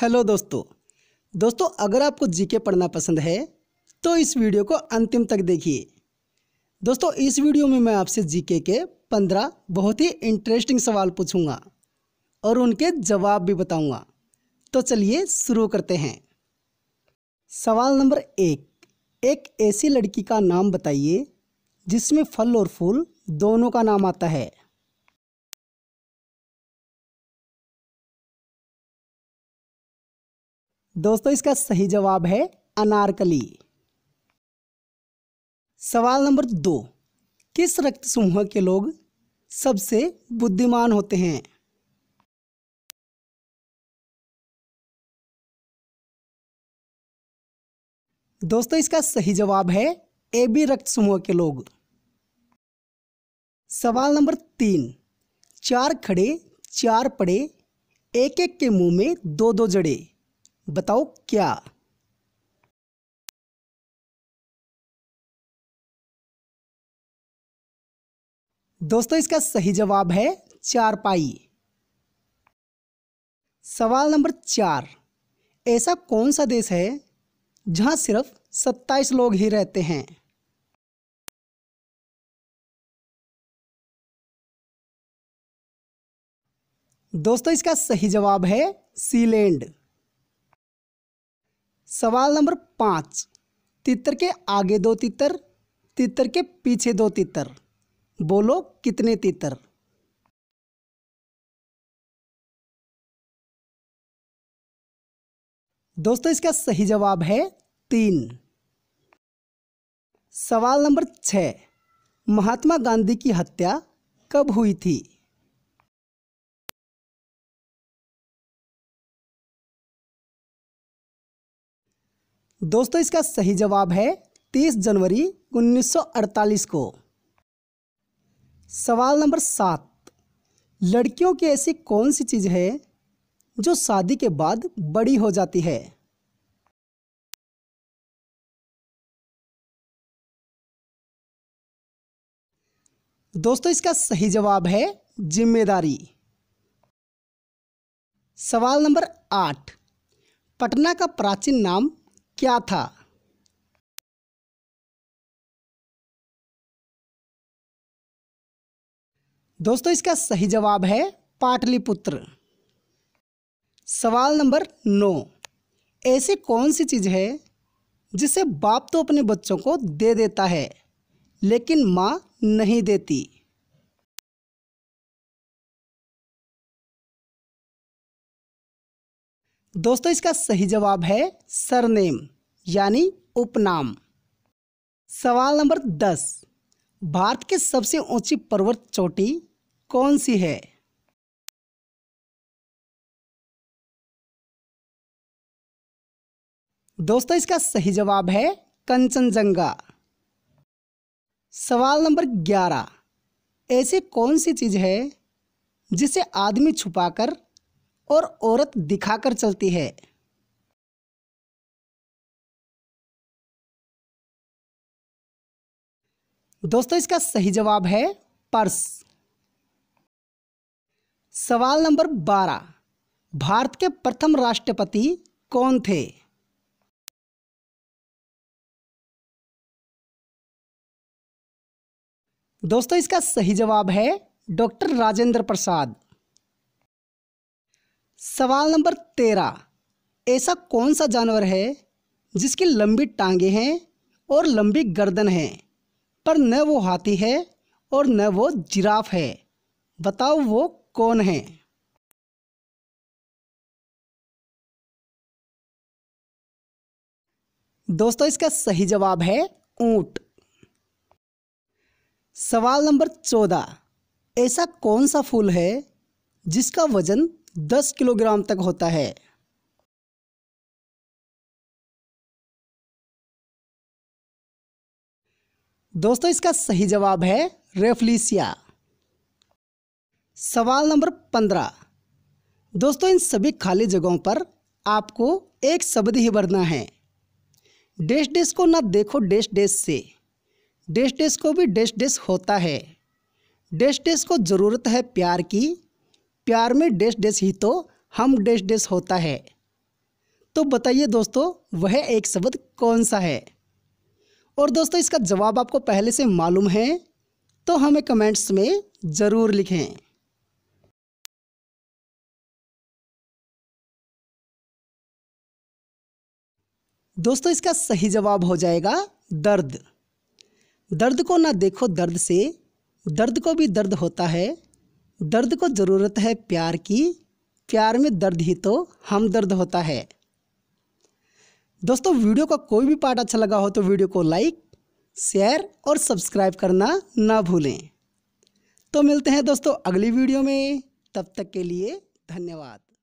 hello दोस्तों दोस्तों अगर आपको जीके पढ़ना पसंद है तो इस वीडियो को अंतिम तक देखिए दोस्तों इस वीडियो में मैं आपसे जीके के पंद्रह बहुत ही इंटरेस्टिंग सवाल पूछूंगा और उनके जवाब भी बताऊंगा तो चलिए शुरू करते हैं सवाल नंबर एक एक ऐसी लड़की का नाम बताइए जिसमें फल और फूल दोनों का नाम आता है दोस्तों इसका सही जवाब है अनारकली सवाल नंबर दो किस रक्त समूह के लोग सबसे बुद्धिमान होते हैं दोस्तों इसका सही जवाब है ए बी रक्त समूह के लोग सवाल नंबर तीन चार खड़े चार पड़े एक एक के मुंह में दो दो जड़े बताओ क्या दोस्तों इसका सही जवाब है चारपाई सवाल नंबर चार ऐसा कौन सा देश है जहां सिर्फ सत्ताईस लोग ही रहते हैं दोस्तों इसका सही जवाब है सीलैंड सवाल नंबर पाँच तितर के आगे दो तितर तितर के पीछे दो तितर बोलो कितने तितर दोस्तों इसका सही जवाब है तीन सवाल नंबर छ महात्मा गांधी की हत्या कब हुई थी दोस्तों इसका सही जवाब है 30 जनवरी 1948 को सवाल नंबर सात लड़कियों की ऐसी कौन सी चीज़ है जो शादी के बाद बड़ी हो जाती है दोस्तों इसका सही जवाब है जिम्मेदारी सवाल नंबर आठ पटना का प्राचीन नाम क्या था दोस्तों इसका सही जवाब है पाटलिपुत्र सवाल नंबर नौ ऐसी कौन सी चीज़ है जिसे बाप तो अपने बच्चों को दे देता है लेकिन माँ नहीं देती दोस्तों इसका सही जवाब है सरनेम यानी उपनाम सवाल नंबर दस भारत के सबसे ऊंची पर्वत चोटी कौन सी है दोस्तों इसका सही जवाब है कंचनजंगा सवाल नंबर ग्यारह ऐसी कौन सी चीज़ है जिसे आदमी छुपाकर और औरत दिखाकर चलती है दोस्तों इसका सही जवाब है पर्स सवाल नंबर बारह भारत के प्रथम राष्ट्रपति कौन थे दोस्तों इसका सही जवाब है डॉक्टर राजेंद्र प्रसाद सवाल नंबर तेरह ऐसा कौन सा जानवर है जिसकी लंबी टांगे हैं और लंबी गर्दन है पर न वो हाथी है और न वो जिराफ है बताओ वो कौन है दोस्तों इसका सही जवाब है ऊंट सवाल नंबर चौदह ऐसा कौन सा फूल है जिसका वजन दस किलोग्राम तक होता है दोस्तों इसका सही जवाब है रेफलीसिया सवाल नंबर पंद्रह दोस्तों इन सभी खाली जगहों पर आपको एक शब्द ही भरना है डैश डैश को ना देखो डैश डैश से डैश डैश को भी डैश डैश होता है डैश डैश को ज़रूरत है प्यार की प्यार में डैश डैश ही तो हम डैश डैश होता है तो बताइए दोस्तों वह एक शब्द कौन सा है और दोस्तों इसका जवाब आपको पहले से मालूम है तो हमें कमेंट्स में ज़रूर लिखें दोस्तों इसका सही जवाब हो जाएगा दर्द दर्द को ना देखो दर्द से दर्द को भी दर्द होता है दर्द को ज़रूरत है प्यार की प्यार में दर्द ही तो हम दर्द होता है दोस्तों वीडियो का कोई भी पार्ट अच्छा लगा हो तो वीडियो को लाइक शेयर और सब्सक्राइब करना ना भूलें तो मिलते हैं दोस्तों अगली वीडियो में तब तक के लिए धन्यवाद